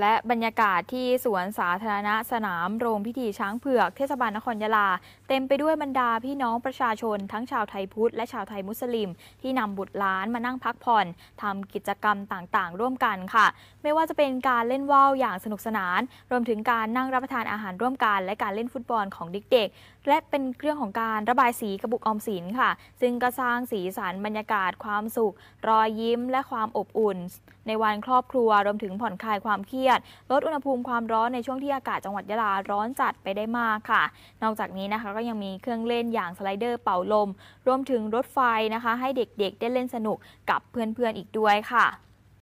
และบรรยากาศที่สวนสาธารณะสนามโรงพิธีช้างเผือกเทศบาลนครยะลา เต็มไปด้วยบรรดาพี่น้องประชาชน ทั้งชาวไทยพุทธและชาวไทยมุสลิม ที่นำบุตรล้านมานั่งพักผ่อนทำกิจกรรมต่างๆร่วมกันค่ะ ไม่ว่าจะเป็นการเล่นว่าวอย่างสนุกสนาน รวมถึงการนั่งรับประทานอาหารร่วมกัน และการเล่นฟุตบอลของเด็กๆ และเป็นเรื่องของการระบายสีกระบุกออมสินค่ะ ซึ่งก็สร้างสีสันบรรยากาศความสุข รอยยิ้มและความอบอุ่นในวันครอบครัวรวมถึงผ่อนคลายความเครียด ลดอุณหภูมิความร้อนในช่วงที่อากาศจังหวัดยะลาร้อนจัดไปได้มากค่ะ นอกจากนี้นะคะ ก็ยังมีเครื่องเล่นอย่างสไลเดอร์เป่าลมรวมถึงรถไฟนะคะ ให้เด็กๆ ได้เล่นสนุกกับเพื่อนๆอีกด้วยค่ะ